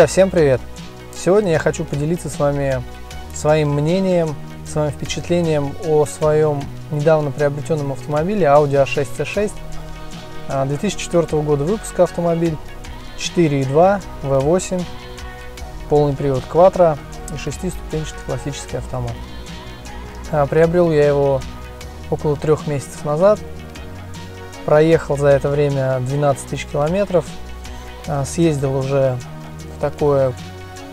Друзья, всем привет! Сегодня я хочу поделиться с вами своим мнением, своим впечатлением о своем недавно приобретенном автомобиле Audi A6 C6 2004 года выпуска автомобиль 4.2 V8 полный привод Quattro и шестиступенчатый классический автомат. А, приобрел я его около трех месяцев назад. Проехал за это время 12 тысяч километров. А, съездил уже такое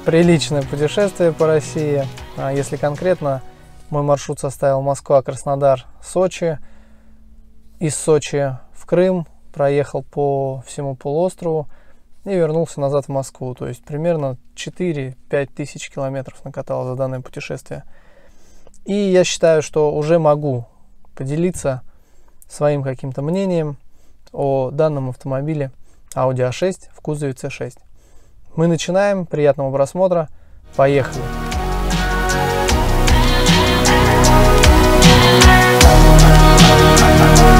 приличное путешествие по России. А если конкретно, мой маршрут составил Москва, Краснодар, Сочи. Из Сочи в Крым, проехал по всему полуострову и вернулся назад в Москву. То есть примерно 4-5 тысяч километров накатал за данное путешествие. И я считаю, что уже могу поделиться своим каким-то мнением о данном автомобиле Audi A6 в кузове C6. Мы начинаем. Приятного просмотра. Поехали! Поехали!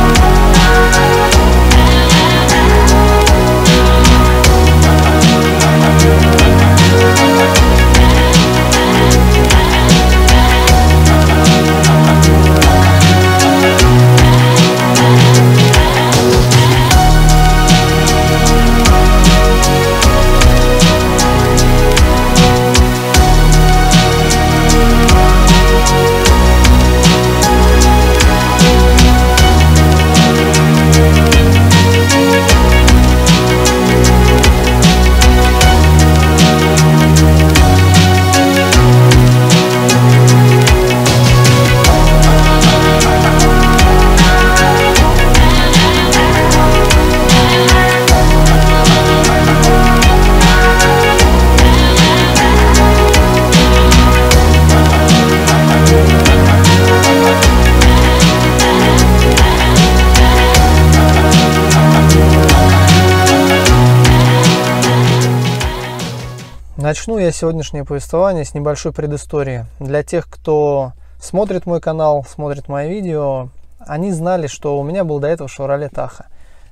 Начну сегодняшнее повествование с небольшой предыстории. Для тех, кто смотрит мой канал, смотрит мое видео, они знали, что у меня был до этого Chevrolet таха.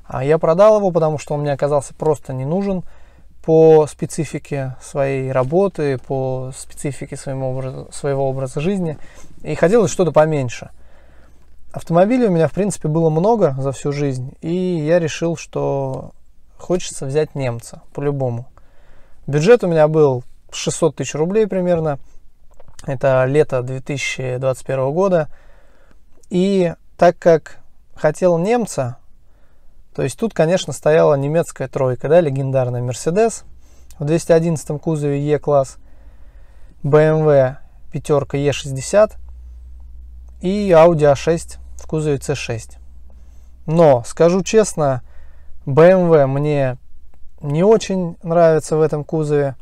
А я продал его, потому что он мне оказался просто не нужен по специфике своей работы, по специфике своему образу, своего образа жизни. И хотелось что-то поменьше. Автомобилей у меня, в принципе, было много за всю жизнь, и я решил, что хочется взять немца по-любому. Бюджет у меня был 600 тысяч рублей примерно. Это лето 2021 года. И так как хотел немца, то есть тут, конечно, стояла немецкая тройка, да, легендарная Mercedes в 211 кузове e класс BMW пятерка e 60 и Audi A6 а в кузове C6. Но, скажу честно, BMW мне не очень нравится в этом кузове.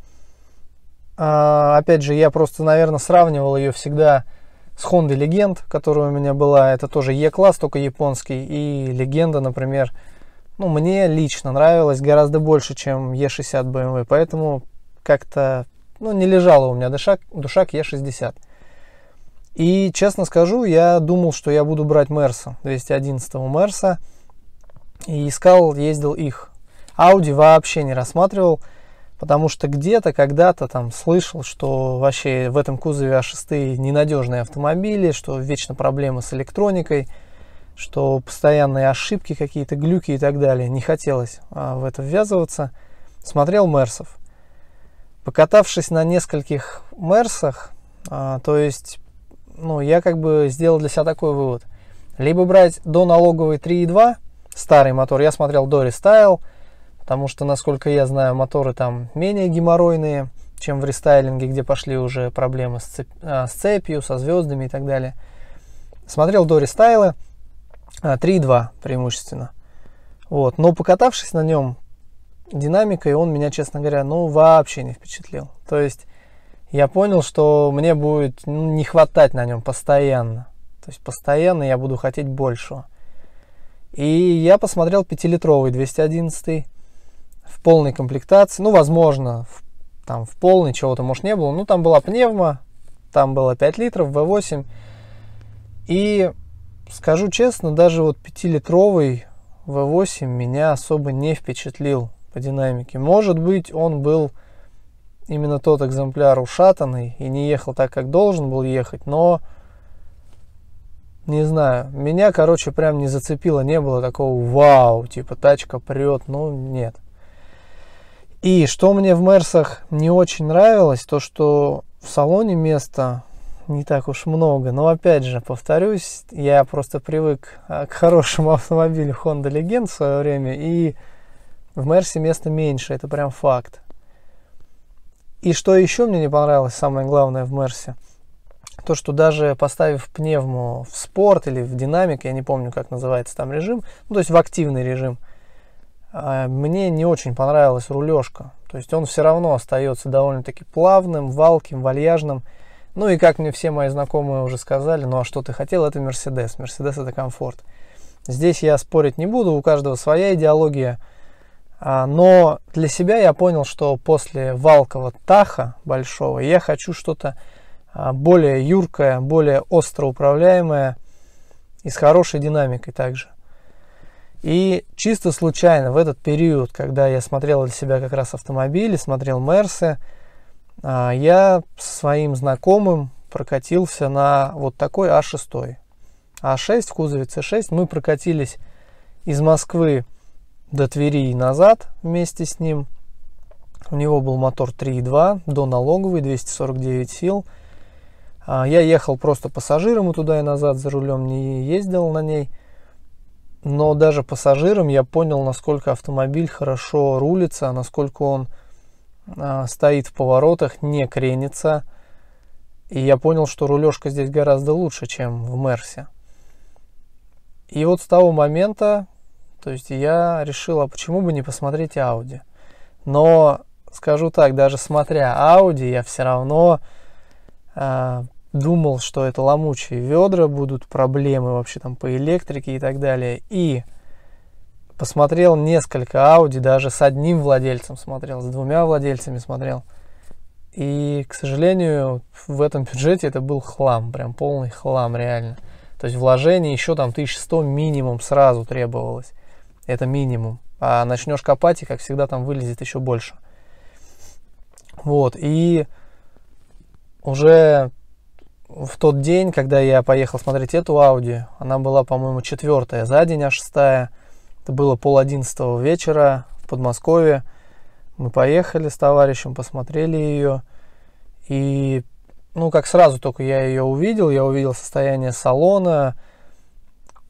А, опять же, я просто, наверное, сравнивал ее всегда с Honda Legend, которая у меня была. Это тоже E-класс, только японский. И Легенда, например, ну, мне лично нравилась гораздо больше, чем E60 BMW. Эм Поэтому как-то ну, не лежала у меня душа, душа к E60. И, честно скажу, я думал, что я буду брать Мерса, 211 Мерса. И искал, ездил их. Audi вообще не рассматривал потому что где-то когда-то там слышал, что вообще в этом кузове А6 ненадежные автомобили, что вечно проблемы с электроникой, что постоянные ошибки какие-то, глюки и так далее. Не хотелось а, в это ввязываться. Смотрел Мерсов. Покатавшись на нескольких Мерсах, а, то есть, ну, я как бы сделал для себя такой вывод. Либо брать до налоговой 3.2, старый мотор, я смотрел до рестайл, потому что, насколько я знаю, моторы там менее геморройные, чем в рестайлинге, где пошли уже проблемы с, цеп, а, с цепью, со звездами и так далее. Смотрел до рестайла 3.2 а, преимущественно. Вот. Но покатавшись на нем динамикой, он меня, честно говоря, ну вообще не впечатлил. То есть я понял, что мне будет ну, не хватать на нем постоянно. То есть постоянно я буду хотеть большего. И я посмотрел 5-литровый 211 в полной комплектации, ну, возможно, в, там в полной чего-то, может, не было, ну, там была пневма, там было 5 литров, V8, и скажу честно, даже вот 5-литровый V8 меня особо не впечатлил по динамике. Может быть, он был именно тот экземпляр ушатанный и не ехал так, как должен был ехать, но не знаю, меня, короче, прям не зацепило, не было такого вау, типа тачка прет, ну нет. И что мне в Мерсах не очень нравилось, то что в салоне места не так уж много. Но опять же, повторюсь, я просто привык а, к хорошему автомобилю Honda Legend в свое время, и в Мерсе места меньше, это прям факт. И что еще мне не понравилось, самое главное в Мерсе, то, что даже поставив пневму в спорт или в динамик, я не помню, как называется там режим, ну, то есть в активный режим – а, мне не очень понравилась рулежка. То есть он все равно остается довольно-таки плавным, валким, вальяжным. Ну и как мне все мои знакомые уже сказали, ну а что ты хотел, это Мерседес. Мерседес это комфорт. Здесь я спорить не буду, у каждого своя идеология. А, но для себя я понял, что после валкого таха большого я хочу что-то а, более юркое, более остро управляемое и с хорошей динамикой также. И чисто случайно в этот период, когда я смотрел для себя как раз автомобили, смотрел Мерсы, а, я своим знакомым прокатился на вот такой А6. А6 в кузове С6 мы прокатились из Москвы до Твери и назад вместе с ним. У него был мотор 3.2, до налоговый, 249 сил. А, я ехал просто пассажиром и туда и назад за рулем не ездил на ней – но даже пассажирам я понял, насколько автомобиль хорошо рулится, насколько он а, стоит в поворотах, не кренится. И я понял, что рулежка здесь гораздо лучше, чем в Мерсе. И вот с того момента, то есть я решил, а почему бы не посмотреть Audi? Но скажу так, даже смотря Audi, я все равно а, думал, что это ломучие ведра, будут проблемы вообще там по электрике и так далее. И посмотрел несколько Audi, даже с одним владельцем смотрел, с двумя владельцами смотрел. И, к сожалению, в этом бюджете это был хлам, прям полный хлам реально. То есть вложение еще там 1100 минимум сразу требовалось. Это минимум. А начнешь копать, и, как всегда, там вылезет еще больше. Вот, и уже в тот день, когда я поехал смотреть эту Ауди, она была, по-моему, четвертая за день, а шестая. Это было пол одиннадцатого вечера в Подмосковье. Мы поехали с товарищем, посмотрели ее. И, ну, как сразу только я ее увидел, я увидел состояние салона,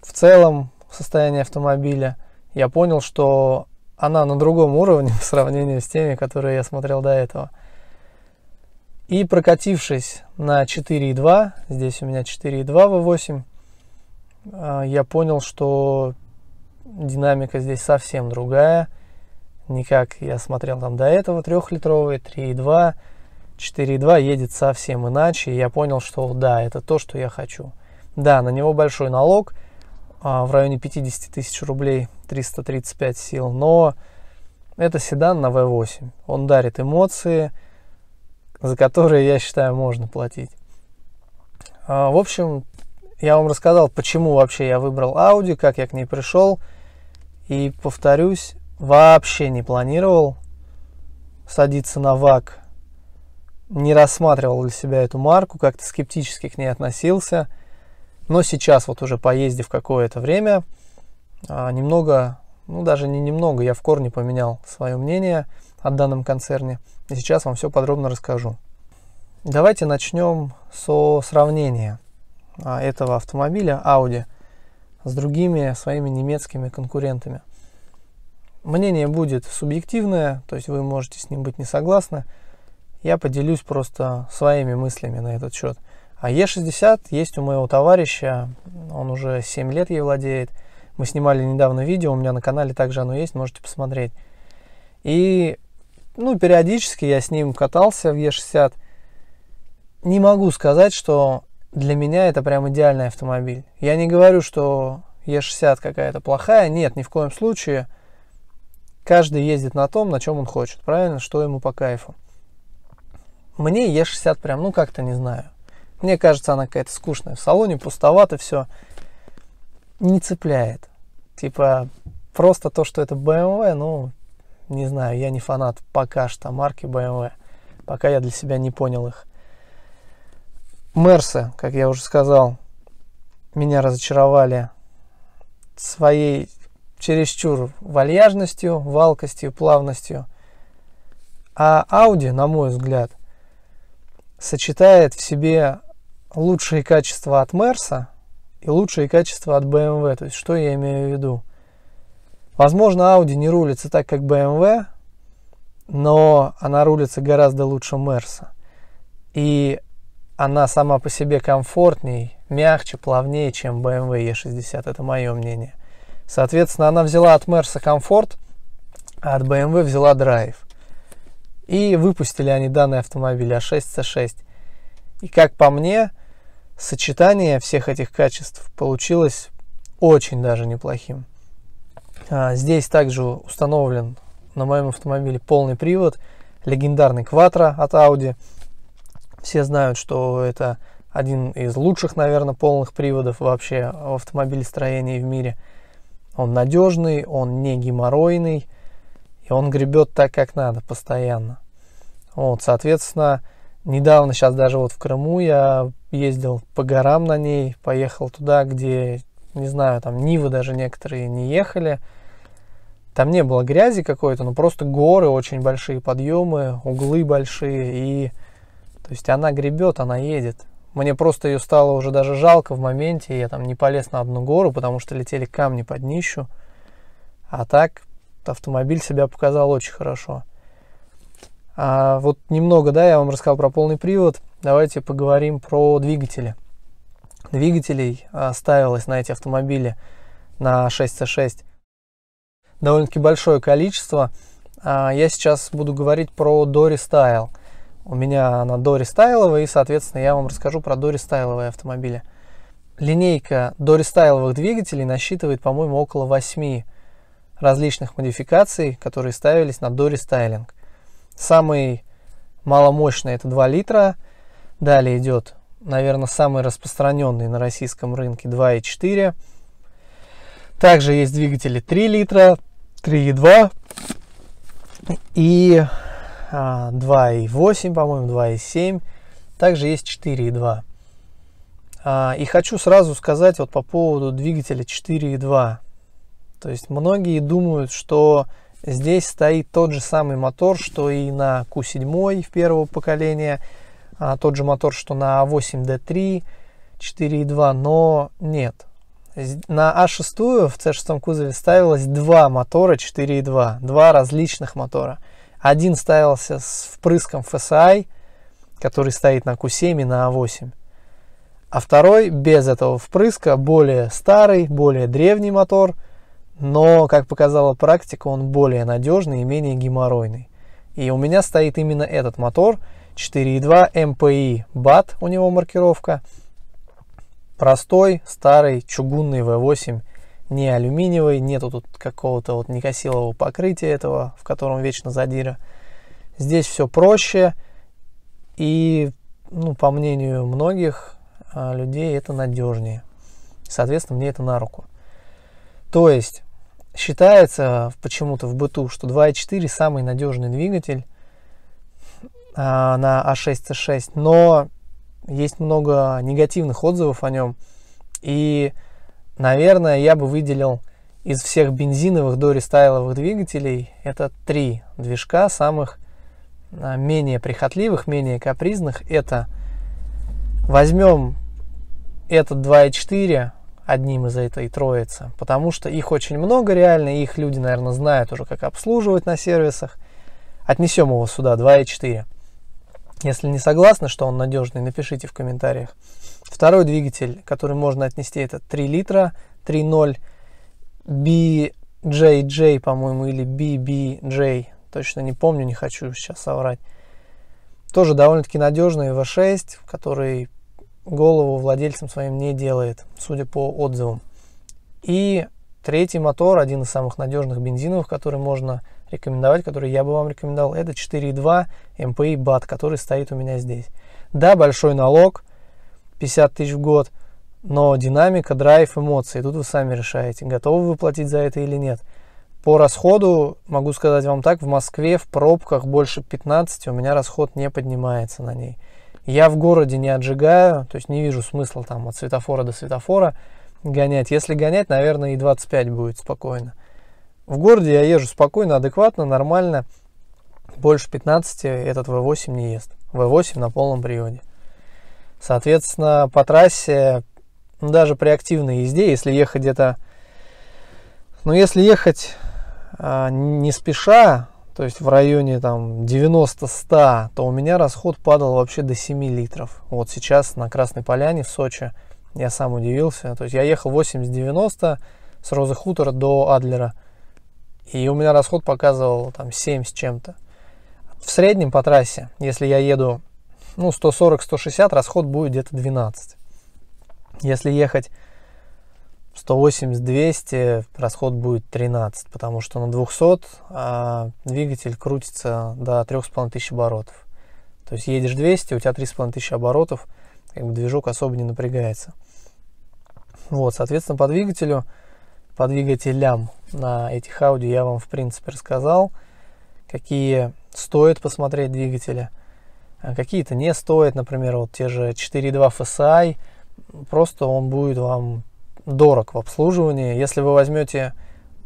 в целом состояние автомобиля. Я понял, что она на другом уровне в сравнении с теми, которые я смотрел до этого. И прокатившись на 4.2, здесь у меня 4.2 V8, а, я понял, что динамика здесь совсем другая. Никак я смотрел там до этого, трехлитровые 3.2, 4.2 едет совсем иначе. я понял, что да, это то, что я хочу. Да, на него большой налог, а, в районе 50 тысяч рублей, 335 сил, но это седан на V8. Он дарит эмоции, за которые, я считаю, можно платить. А, в общем, я вам рассказал, почему вообще я выбрал Audi, как я к ней пришел. И повторюсь, вообще не планировал садиться на ВАК. Не рассматривал для себя эту марку, как-то скептически к ней относился. Но сейчас, вот уже поездив какое-то время, а, немного, ну даже не немного, я в корне поменял свое мнение – о данном концерне. И сейчас вам все подробно расскажу. Давайте начнем со сравнения а, этого автомобиля Audi с другими своими немецкими конкурентами. Мнение будет субъективное, то есть вы можете с ним быть не согласны. Я поделюсь просто своими мыслями на этот счет. А Е60 есть у моего товарища, он уже 7 лет ей владеет. Мы снимали недавно видео, у меня на канале также оно есть, можете посмотреть. И ну, периодически я с ним катался в Е60. Не могу сказать, что для меня это прям идеальный автомобиль. Я не говорю, что Е60 какая-то плохая. Нет, ни в коем случае. Каждый ездит на том, на чем он хочет, правильно? Что ему по кайфу. Мне Е60 прям, ну как-то не знаю. Мне кажется, она какая-то скучная. В салоне пустовато все. Не цепляет. Типа, просто то, что это BMW, эм ну, не знаю, я не фанат пока что марки BMW, пока я для себя не понял их. Мерсы, как я уже сказал, меня разочаровали своей чересчур вальяжностью, валкостью, плавностью. А Audi, на мой взгляд, сочетает в себе лучшие качества от Мерса и лучшие качества от BMW. То есть, что я имею в виду? Возможно, Audi не рулится так, как BMW, но она рулится гораздо лучше Мерса. И она сама по себе комфортней, мягче, плавнее, чем BMW E60. Это мое мнение. Соответственно, она взяла от Мерса комфорт, а от BMW взяла драйв. И выпустили они данный автомобиль A 6 C6. И как по мне, сочетание всех этих качеств получилось очень даже неплохим. А, здесь также установлен на моем автомобиле полный привод, легендарный Quattro от Audi. Все знают, что это один из лучших, наверное, полных приводов вообще в автомобилестроении в мире. Он надежный, он не геморройный, и он гребет так, как надо, постоянно. Вот, соответственно, недавно, сейчас даже вот в Крыму я ездил по горам на ней, поехал туда, где, не знаю, там Нивы даже некоторые не ехали – там не было грязи какой-то, но просто горы очень большие, подъемы, углы большие. И, то есть она гребет, она едет. Мне просто ее стало уже даже жалко в моменте. Я там не полез на одну гору, потому что летели камни под днищу. А так автомобиль себя показал очень хорошо. А вот немного, да, я вам рассказал про полный привод. Давайте поговорим про двигатели. Двигателей а, ставилось на эти автомобили на 6C6 довольно-таки большое количество. А, я сейчас буду говорить про Дори Стайл. У меня она Дори Стайловая, и, соответственно, я вам расскажу про Дори Стайловые автомобили. Линейка Дори Стайловых двигателей насчитывает, по-моему, около 8 различных модификаций, которые ставились на Дори Стайлинг. Самый маломощный это 2 литра. Далее идет, наверное, самый распространенный на российском рынке 2,4. Также есть двигатели 3 литра, 3,2 и 2,8, а, по-моему, 2,7. Также есть 4,2. А, и хочу сразу сказать вот по поводу двигателя 4,2. То есть многие думают, что здесь стоит тот же самый мотор, что и на Q7 первого поколения, а, тот же мотор, что на A8D3 4,2, но нет. На А6 в C6 кузове ставилось два мотора 4.2, два различных мотора. Один ставился с впрыском FSI, который стоит на Q7 и на А8. А второй без этого впрыска, более старый, более древний мотор, но, как показала практика, он более надежный и менее геморройный. И у меня стоит именно этот мотор 4.2 MPI BAT, у него маркировка – Простой, старый, чугунный V8, не алюминиевый, нету тут какого-то вот некосилового покрытия этого, в котором вечно задира. Здесь все проще, и, ну, по мнению многих а, людей, это надежнее. Соответственно, мне это на руку. То есть, считается почему-то в быту, что 2.4 самый надежный двигатель а, на А6C6, но есть много негативных отзывов о нем. И, наверное, я бы выделил из всех бензиновых до рестайловых двигателей это три движка самых а, менее прихотливых, менее капризных. Это возьмем этот 2.4 одним из этой троицы, потому что их очень много реально, их люди, наверное, знают уже, как обслуживать на сервисах. Отнесем его сюда, 2.4. Если не согласны, что он надежный, напишите в комментариях. Второй двигатель, который можно отнести, это 3 литра 3.0 BJJ, по-моему, или BBJ. Точно не помню, не хочу сейчас соврать. Тоже довольно-таки надежный V6, который голову владельцам своим не делает, судя по отзывам. И третий мотор, один из самых надежных бензиновых, который можно рекомендовать, который я бы вам рекомендовал, это 4.2 MPI BAT, который стоит у меня здесь. Да, большой налог, 50 тысяч в год, но динамика, драйв, эмоции, тут вы сами решаете, готовы вы платить за это или нет. По расходу, могу сказать вам так, в Москве в пробках больше 15 у меня расход не поднимается на ней. Я в городе не отжигаю, то есть не вижу смысла там от светофора до светофора гонять. Если гонять, наверное, и 25 будет спокойно. В городе я езжу спокойно, адекватно, нормально. Больше 15 этот V8 не ест. V8 на полном приводе. Соответственно, по трассе, ну, даже при активной езде, если ехать где-то... Ну, если ехать э, не спеша, то есть в районе там 90-100, то у меня расход падал вообще до 7 литров. Вот сейчас на Красной Поляне в Сочи я сам удивился. То есть я ехал 80-90 с Розы Хутора до Адлера – и у меня расход показывал там 7 с чем-то. В среднем по трассе, если я еду ну, 140-160, расход будет где-то 12. Если ехать 180-200, расход будет 13, потому что на 200 а, двигатель крутится до 3500 оборотов. То есть едешь 200, у тебя 3500 оборотов, как бы движок особо не напрягается. Вот, соответственно, по двигателю по двигателям на этих Audi я вам, в принципе, рассказал, какие стоит посмотреть двигатели, а какие-то не стоит, например, вот те же 4.2 FSI, просто он будет вам дорог в обслуживании. Если вы возьмете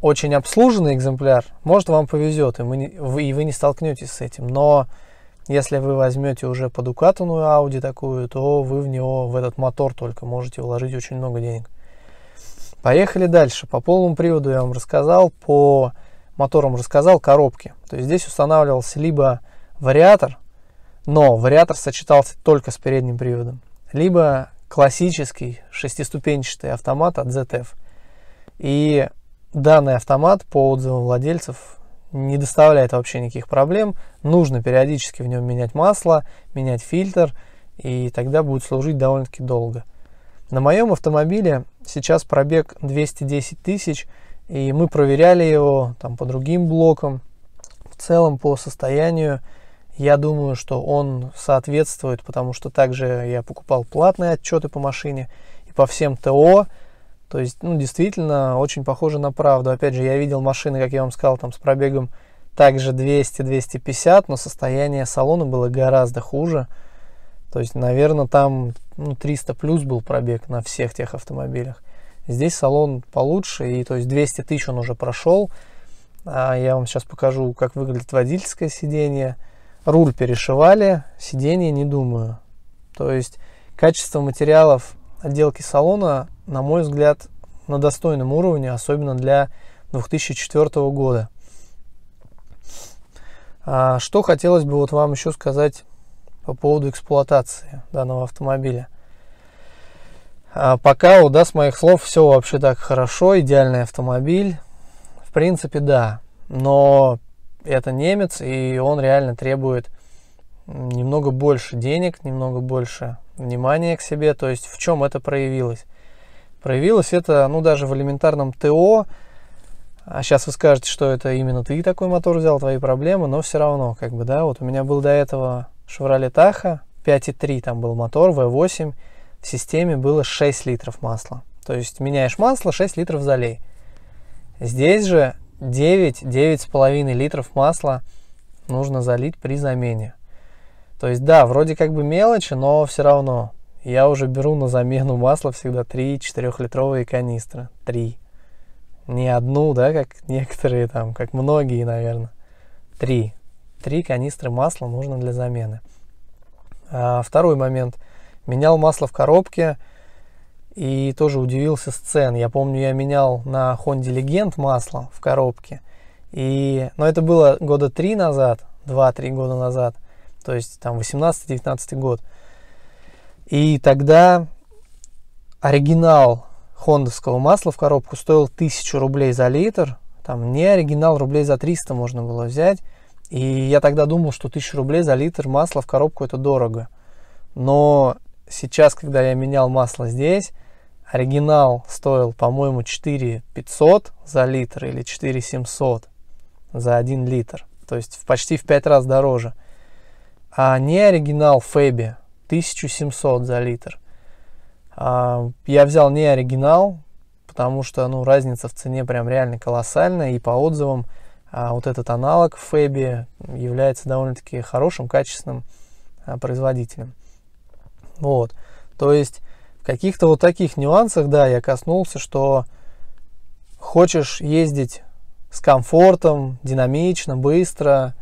очень обслуженный экземпляр, может, вам повезет, и, мы, вы, и вы не столкнетесь с этим, но если вы возьмете уже подукатанную Audi такую, то вы в него, в этот мотор только можете вложить очень много денег. Поехали дальше. По полному приводу я вам рассказал, по моторам рассказал, коробки. То есть здесь устанавливался либо вариатор, но вариатор сочетался только с передним приводом, либо классический шестиступенчатый автомат от ZF. И данный автомат, по отзывам владельцев, не доставляет вообще никаких проблем. Нужно периодически в нем менять масло, менять фильтр, и тогда будет служить довольно-таки долго. На моем автомобиле сейчас пробег 210 тысяч, и мы проверяли его там, по другим блокам. В целом по состоянию я думаю, что он соответствует, потому что также я покупал платные отчеты по машине и по всем ТО. То есть, ну, действительно, очень похоже на правду. Опять же, я видел машины, как я вам сказал, там с пробегом также 200-250, но состояние салона было гораздо хуже. То есть, наверное, там ну, 300 плюс был пробег на всех тех автомобилях. Здесь салон получше, и то есть 200 тысяч он уже прошел. А я вам сейчас покажу, как выглядит водительское сиденье. Руль перешивали, сиденье не думаю. То есть качество материалов отделки салона, на мой взгляд, на достойном уровне, особенно для 2004 года. А что хотелось бы вот вам еще сказать по поводу эксплуатации данного автомобиля. А пока, да, с моих слов, все вообще так хорошо, идеальный автомобиль. В принципе, да. Но это немец, и он реально требует немного больше денег, немного больше внимания к себе. То есть в чем это проявилось? Проявилось это, ну, даже в элементарном ТО. А сейчас вы скажете, что это именно ты такой мотор взял, твои проблемы, но все равно, как бы, да, вот у меня был до этого Chevrolet Tahoe 5.3 там был мотор, V8, в системе было 6 литров масла. То есть меняешь масло, 6 литров залей. Здесь же 9, 9,5 литров масла нужно залить при замене. То есть да, вроде как бы мелочи, но все равно я уже беру на замену масла всегда 3 4-литровые канистры. 3. Не одну, да, как некоторые там, как многие, наверное. 3. 3 канистры масла нужно для замены. А, второй момент. Менял масло в коробке и тоже удивился с цен. Я помню, я менял на Honda Legend масло в коробке. И, но это было года три назад, 2-3 года назад, то есть там 18-19 год. И тогда оригинал хондовского масла в коробку стоил 1000 рублей за литр. Там не оригинал, рублей за 300 можно было взять. И я тогда думал, что 1000 рублей за литр масла в коробку это дорого. Но сейчас, когда я менял масло здесь, оригинал стоил, по-моему, 4 500 за литр или 4 700 за 1 литр. То есть почти в 5 раз дороже. А не оригинал Фэби 1700 за литр. А я взял не оригинал, потому что ну, разница в цене прям реально колоссальная. И по отзывам а вот этот аналог Фэби является довольно-таки хорошим, качественным а, производителем. Вот. То есть в каких-то вот таких нюансах, да, я коснулся, что хочешь ездить с комфортом, динамично, быстро,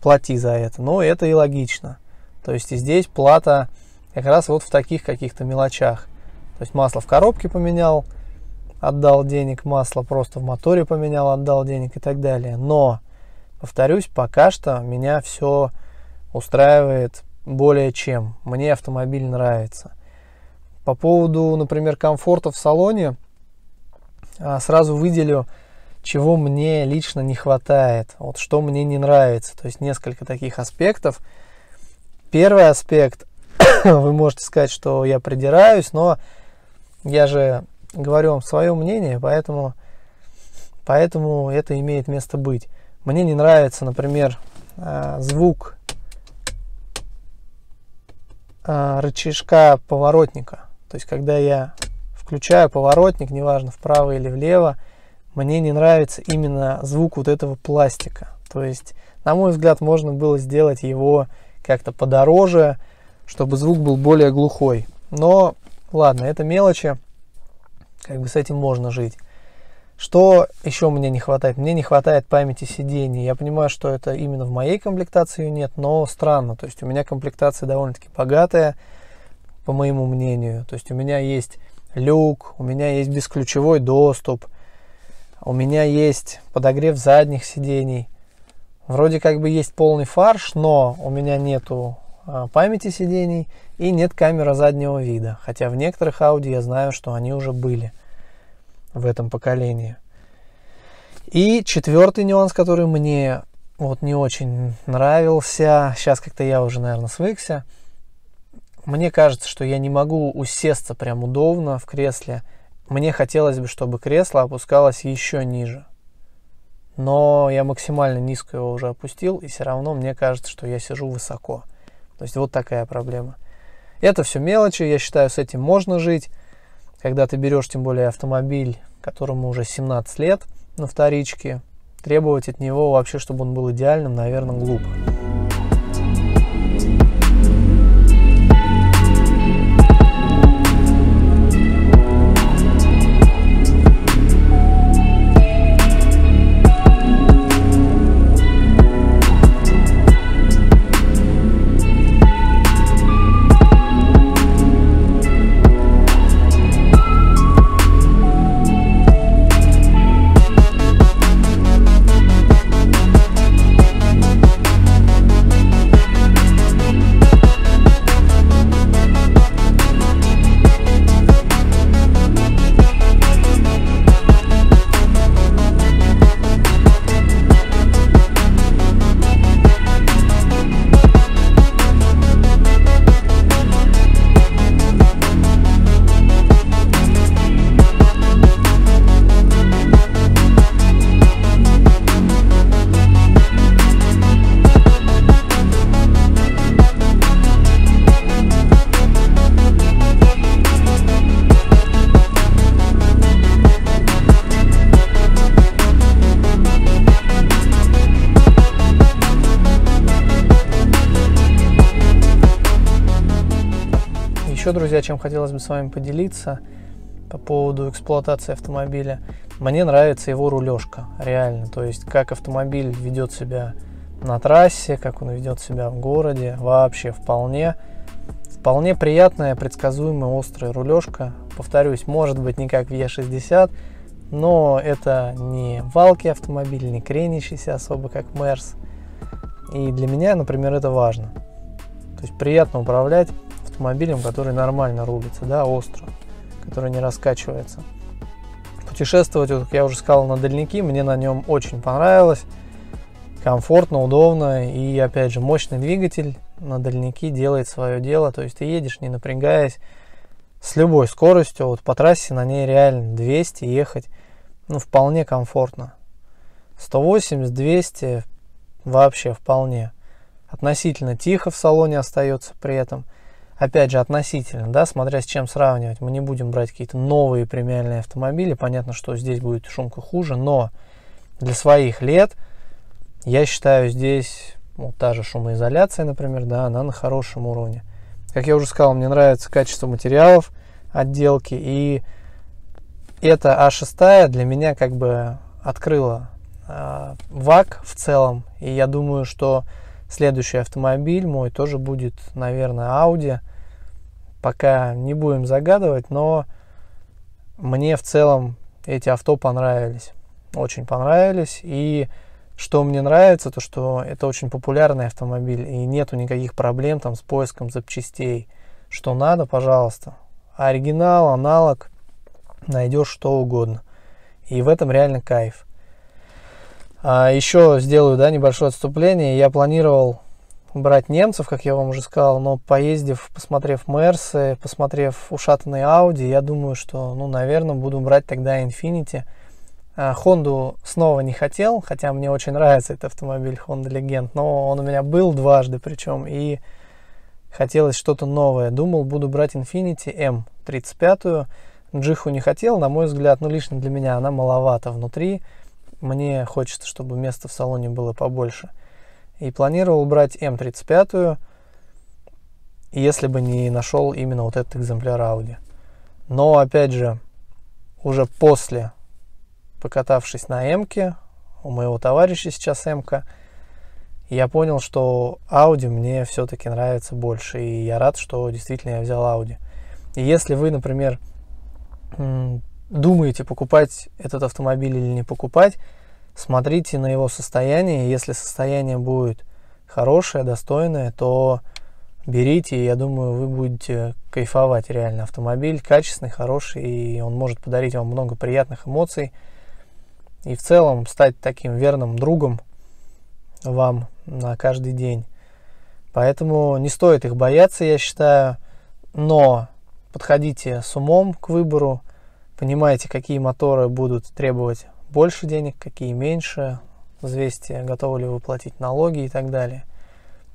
плати за это. Но это и логично. То есть и здесь плата как раз вот в таких каких-то мелочах. То есть масло в коробке поменял, отдал денег, масло просто в моторе поменял, отдал денег и так далее. Но, повторюсь, пока что меня все устраивает более чем. Мне автомобиль нравится. По поводу, например, комфорта в салоне, а, сразу выделю, чего мне лично не хватает, вот что мне не нравится. То есть несколько таких аспектов. Первый аспект, вы можете сказать, что я придираюсь, но я же говорю вам свое мнение, поэтому, поэтому это имеет место быть. Мне не нравится, например, э, звук э, рычажка поворотника. То есть, когда я включаю поворотник, неважно, вправо или влево, мне не нравится именно звук вот этого пластика. То есть, на мой взгляд, можно было сделать его как-то подороже, чтобы звук был более глухой. Но ладно, это мелочи. Как бы с этим можно жить. Что еще мне не хватает? Мне не хватает памяти сидений. Я понимаю, что это именно в моей комплектации нет, но странно. То есть у меня комплектация довольно-таки богатая, по моему мнению. То есть у меня есть люк, у меня есть бесключевой доступ, у меня есть подогрев задних сидений. Вроде как бы есть полный фарш, но у меня нету а, памяти сидений и нет камеры заднего вида, хотя в некоторых Audi я знаю, что они уже были в этом поколении. И четвертый нюанс, который мне вот не очень нравился, сейчас как-то я уже, наверное, свыкся, мне кажется, что я не могу усесться прям удобно в кресле. Мне хотелось бы, чтобы кресло опускалось еще ниже. Но я максимально низко его уже опустил, и все равно мне кажется, что я сижу высоко. То есть вот такая проблема. Это все мелочи, я считаю, с этим можно жить. Когда ты берешь, тем более, автомобиль, которому уже 17 лет на вторичке, требовать от него вообще, чтобы он был идеальным, наверное, глупо. Еще, друзья, чем хотелось бы с вами поделиться по поводу эксплуатации автомобиля. Мне нравится его рулежка, реально. То есть, как автомобиль ведет себя на трассе, как он ведет себя в городе, вообще вполне. Вполне приятная, предсказуемая, острая рулежка. Повторюсь, может быть не как в Е60, но это не валки автомобиль, не кренящийся особо, как Мерс. И для меня, например, это важно. То есть приятно управлять, автомобилем, который нормально рулится, да, остро, который не раскачивается. Путешествовать, вот, как я уже сказал, на дальники, мне на нем очень понравилось. Комфортно, удобно и, опять же, мощный двигатель на дальники делает свое дело. То есть ты едешь, не напрягаясь, с любой скоростью, вот по трассе на ней реально 200 ехать, ну, вполне комфортно. 180, 200 вообще вполне. Относительно тихо в салоне остается при этом опять же, относительно, да, смотря с чем сравнивать, мы не будем брать какие-то новые премиальные автомобили, понятно, что здесь будет шумка хуже, но для своих лет, я считаю, здесь вот та же шумоизоляция, например, да, она на хорошем уровне. Как я уже сказал, мне нравится качество материалов отделки, и эта А6 для меня как бы открыла э, ВАК в целом, и я думаю, что следующий автомобиль мой тоже будет, наверное, Audi – пока не будем загадывать, но мне в целом эти авто понравились. Очень понравились. И что мне нравится, то что это очень популярный автомобиль, и нету никаких проблем там с поиском запчастей. Что надо, пожалуйста. Оригинал, аналог, найдешь что угодно. И в этом реально кайф. А еще сделаю да, небольшое отступление. Я планировал брать немцев, как я вам уже сказал, но поездив, посмотрев Мерсы, посмотрев ушатанные Audi, я думаю, что, ну, наверное, буду брать тогда Infinity. А, Хонду снова не хотел, хотя мне очень нравится этот автомобиль Honda Legend, но он у меня был дважды причем, и хотелось что-то новое. Думал, буду брать Infinity M35. Джиху не хотел, на мой взгляд, ну, лично для меня она маловато внутри. Мне хочется, чтобы места в салоне было побольше – и планировал брать М35, если бы не нашел именно вот этот экземпляр Audi. Но, опять же, уже после, покатавшись на м у моего товарища сейчас м я понял, что Audi мне все-таки нравится больше, и я рад, что действительно я взял Audi. И если вы, например, думаете, покупать этот автомобиль или не покупать, смотрите на его состояние. Если состояние будет хорошее, достойное, то берите, я думаю, вы будете кайфовать реально. Автомобиль качественный, хороший, и он может подарить вам много приятных эмоций. И в целом стать таким верным другом вам на каждый день. Поэтому не стоит их бояться, я считаю. Но подходите с умом к выбору, понимаете, какие моторы будут требовать больше денег, какие меньше, взвесьте, готовы ли вы платить налоги и так далее.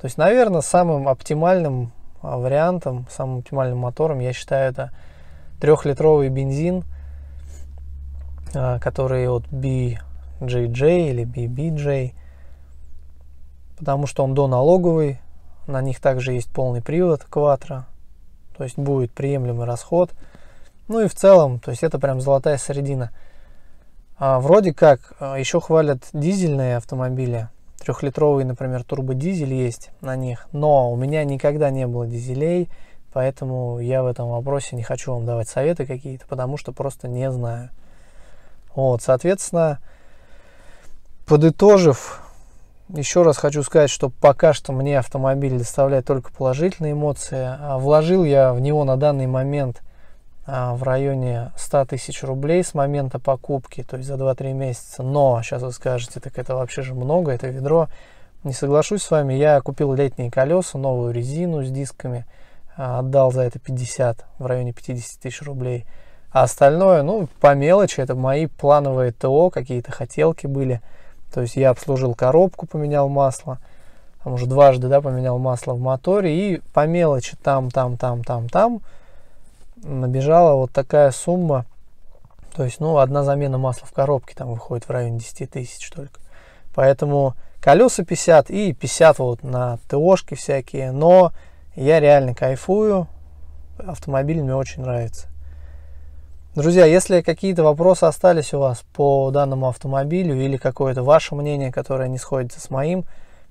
То есть, наверное, самым оптимальным а, вариантом, самым оптимальным мотором, я считаю, это трехлитровый бензин, а, который от BJJ или BBJ, потому что он доналоговый, на них также есть полный привод кватра, то есть будет приемлемый расход. Ну и в целом, то есть это прям золотая середина – а, вроде как а, еще хвалят дизельные автомобили. трехлитровые, например, турбодизель есть на них. Но у меня никогда не было дизелей, поэтому я в этом вопросе не хочу вам давать советы какие-то, потому что просто не знаю. Вот, соответственно, подытожив, еще раз хочу сказать, что пока что мне автомобиль доставляет только положительные эмоции. А вложил я в него на данный момент а, в районе 100 тысяч рублей с момента покупки, то есть за 2-3 месяца. Но, сейчас вы скажете, так это вообще же много, это ведро. Не соглашусь с вами, я купил летние колеса, новую резину с дисками, а, отдал за это 50, в районе 50 тысяч рублей. А остальное, ну, по мелочи, это мои плановые ТО, какие-то хотелки были. То есть я обслужил коробку, поменял масло, там уже дважды, да, поменял масло в моторе, и по мелочи там, там, там, там, там, там набежала вот такая сумма. То есть, ну, одна замена масла в коробке там выходит в районе 10 тысяч только. Поэтому колеса 50 и 50 вот на ТОшки всякие. Но я реально кайфую. Автомобиль мне очень нравится. Друзья, если какие-то вопросы остались у вас по данному автомобилю или какое-то ваше мнение, которое не сходится с моим,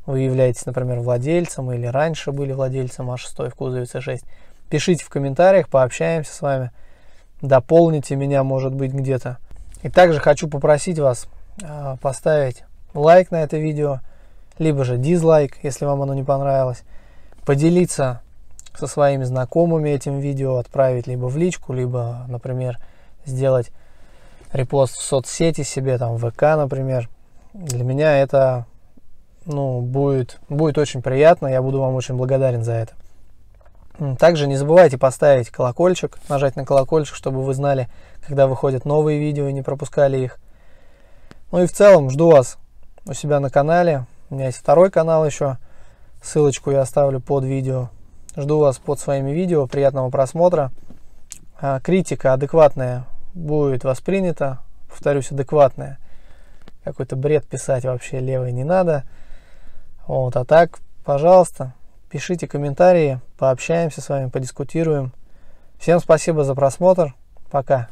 вы являетесь, например, владельцем или раньше были владельцем А6 в кузове С6, Пишите в комментариях, пообщаемся с вами. Дополните меня, может быть, где-то. И также хочу попросить вас а, поставить лайк на это видео, либо же дизлайк, если вам оно не понравилось. Поделиться со своими знакомыми этим видео, отправить либо в личку, либо, например, сделать репост в соцсети себе, там, в ВК, например. Для меня это ну, будет, будет очень приятно, я буду вам очень благодарен за это. Также не забывайте поставить колокольчик, нажать на колокольчик, чтобы вы знали, когда выходят новые видео и не пропускали их. Ну и в целом жду вас у себя на канале. У меня есть второй канал еще. Ссылочку я оставлю под видео. Жду вас под своими видео. Приятного просмотра. А, критика адекватная будет воспринята. Повторюсь, адекватная. Какой-то бред писать вообще левой не надо. Вот, а так, пожалуйста, Пишите комментарии, пообщаемся с вами, подискутируем. Всем спасибо за просмотр. Пока.